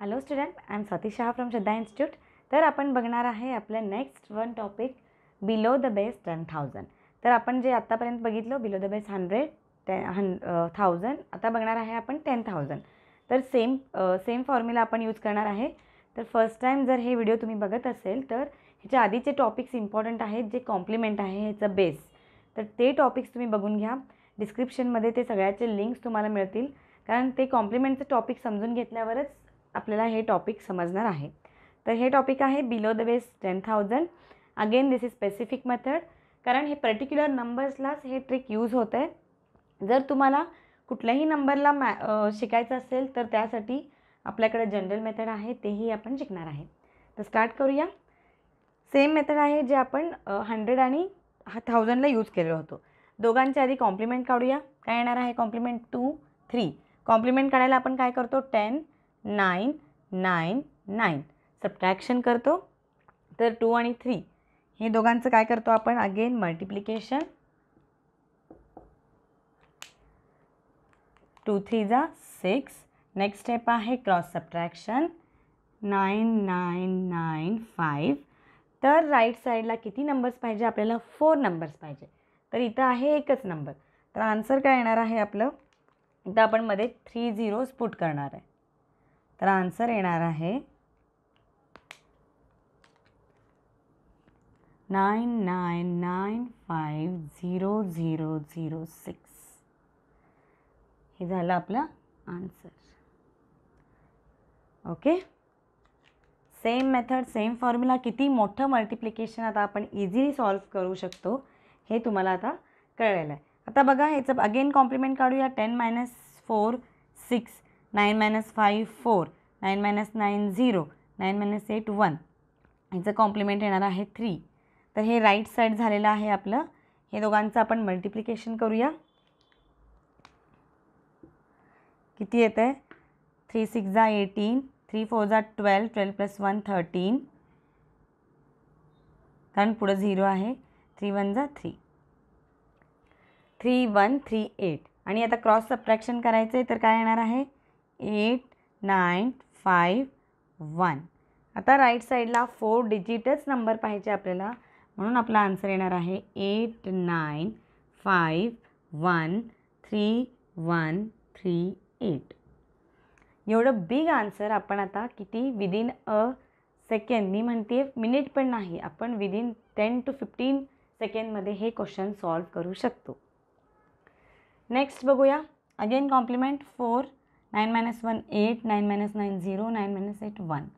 Hello student I am Swati Shah from Shraddha institute तर आपण बघणार आहे आपलं next one topic below the base ten thousand तर आपण जे आत्तापर्यंत बघितलं बिलो द बेस हंड्रेड टे हं थाउजंड आता बघणार आहे आपण टेन थाउजंड तर सेम सेम फॉर्म्युला आपण यूज करणार आहे तर फर्स्ट टाईम जर हे व्हिडिओ तुम्ही बघत असेल तर ह्याच्या आधीचे टॉपिक्स इम्पॉर्टंट आहेत जे कॉम्प्लिमेंट आहे ह्याचं बेस तर ते टॉपिक्स तुम्ही बघून घ्या डिस्क्रिप्शनमध्ये ते सगळ्याचे लिंक्स तुम्हाला मिळतील कारण ते कॉम्प्लिमेंटचं टॉपिक समजून घेतल्यावरच आपल्याला हे टॉपिक समजणार आहे तर हे टॉपिक आहे below the base ten thousand again this is specific method कारण हे पर्टिक्युलर नंबर्सलाच हे ट्रिक यूज होत आहे जर तुम्हाला कुठल्याही नंबरला मॅ शिकायचं असेल तर त्यासाठी आपल्याकडे जनरल मेथड आहे तेही आपण शिकणार आहे तर स्टार्ट करूया सेम मेथड आहे जे आपण हंड्रेड आणि थाउजंडला यूज केलेलो होतो दोघांच्या आधी कॉम्प्लिमेंट काढूया काय येणार आहे कॉम्प्लिमेंट टू थ्री कॉम्प्लिमेंट काढायला आपण काय करतो ten nine nine nine subtraction करतो तर टू आणि थ्री हे दोघांचं काय करतो आपण अगेन मल्टिप्लिकेशन टू थ्री जा सिक्स नेक्स्ट स्टेप आहे cross subtraction nine nine nine five तर राईट साईडला किती नंबर्स पाहिजे आपल्याला फोर नंबर्स पाहिजे तर इथं आहे एकच नंबर तर आन्सर काय येणार आहे आपलं इथं आपण मध्ये थ्री झिरोज पुट करणार आहे तर आन्सर येणार आहे nine nine nine five zero zero zero six हे झालं आपलं answer okay same method same formula किती मोठं मल्टिप्लिकेशन आता आपण इझिली सॉल्व्ह करू शकतो हे तुम्हाला आता कळलेलं आहे आता बघा ह्याचं अगेन कॉम्प्लिमेंट काढूया ten minus four six nine minus five four nine minus nine zero nine minus eight one याचं कॉम्प्लिमेंट येणार आहे थ्री तर हे राईट साईड झालेलं आहे आपलं हे दोघांचं आपण मल्टिप्लिकेशन करूया किती येतं आहे थ्री सिक्स जा एटीन थ्री फोर जा twelve twelve plus one thirteen कारण पुढं झिरो आहे थ्री वन जा three three one three eight आणि आता क्रॉस सबट्रॅक्शन करायचं आहे तर काय येणार आहे एट नाईन फाईव्ह वन आता राईट साईडला फोर डिजिटच नंबर पाहिजे आपल्याला म्हणून आपला आन्सर येणार आहे eight nine five one three one three eight एवढं बिग आन्सर आपण आता किती विदिन अ सेकंड मी म्हणते मिनिट पण नाही आपण विदिन टेन टू फिफ्टीन सेकंडमध्ये हे क्वेश्चन सॉल्व करू शकतो नेक्स्ट बघूया again complement four 9 minus 1, 8, 9 minus 9, 0, 9 minus 8, 1.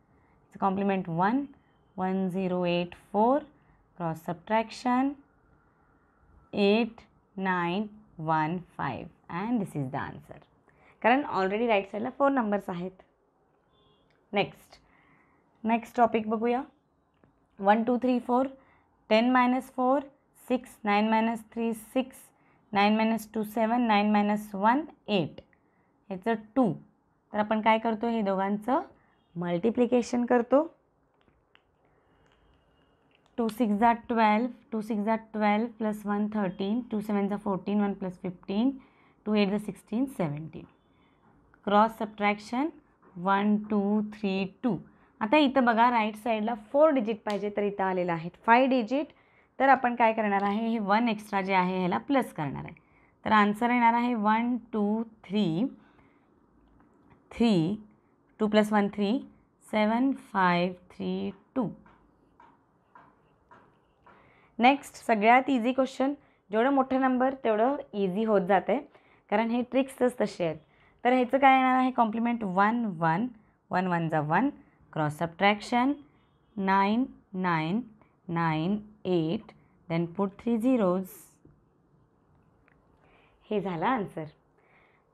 It's complement 1, 1, 0, 8, 4, cross subtraction, 8, 9, 1, 5. And this is the answer. Karan already right side la 4 numbers ahead. Next. Next topic baguya. 1, 2, 3, 4, 10 minus 4, 6, 9 minus 3, 6, 9 minus 2, 7, 9 minus 1, 8. ह्याचं to तर आपण काय करतो हे दोघांचं multiplication करतो two six जा twelve two six झा twelve plus one thirteen two seven जा fourteen one plus fifteen two eight जा sixteen seventeen cross subtraction one two three two आता इथं बघा राईट साईडला फोर डिजिट पाहिजे तर इथं आलेलं आहे फाय डिजिट तर आपण काय करणार आहे हे वन एक्स्ट्रा जे आहे ह्याला प्लस करणार आहे तर आन्सर येणार आहे one two three three two plus one three seven five three two next सगळ्यात इझी क्वेश्चन जेवढं मोठं नंबर तेवढं इझी होत आहे कारण हे ट्रिक्सच तसे आहेत तर ह्याचं काय येणार आहे complement one one one one जा one cross subtraction nine nine nine eight then put three zeros हे झालं आन्सर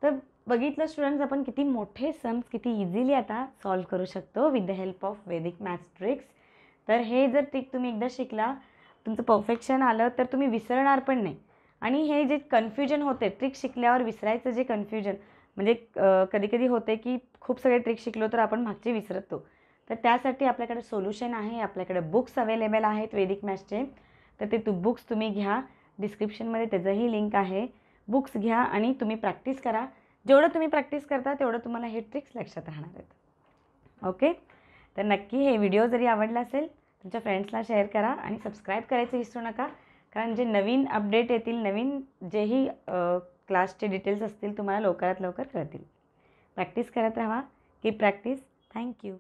तर बघितलं स्टुडंट्स आपण किती मोठे सम्स किती इझिली आता सॉल्व करू शकतो with the help of Vedic maths tricks तर हे जर ट्रिक तुम्ही एकदा शिकला तुमचं परफेक्शन आलं तर तुम्ही विसरणार पण नाही आणि हे जे कन्फ्युजन होते ट्रिक शिकल्यावर विसरायचं जे कन्फ्युजन म्हणजे कधी कधी होते की खूप सगळे ट्रिक शिकलो तर आपण मागचे विसरतो तर त्यासाठी आपल्याकडे सोल्युशन आहे आपल्याकडे बुक्स अवेलेबल आहेत वेदिक मॅथ्सचे तर ते तू बुक्स तुम्ही घ्या डिस्क्रिप्शनमध्ये त्याचंही लिंक आहे बुक्स घ्या आणि तुम्ही प्रॅक्टिस करा जेवढं तुम्ही प्रॅक्टिस करता तेवढं तुम्हाला हे ट्रिक्स लक्षात राहणार आहेत ओके तर नक्की हे व्हिडिओ जरी आवडला असेल तुमच्या फ्रेंड्सला शेअर करा आणि सबस्क्राईब करायचं विसरू नका कारण जे नवीन अपडेट येतील नवीन जेही क्लासचे डिटेल्स असतील तुम्हाला लवकरात लवकर कळतील प्रॅक्टिस करत राहा की प्रॅक्टिस थँक्यू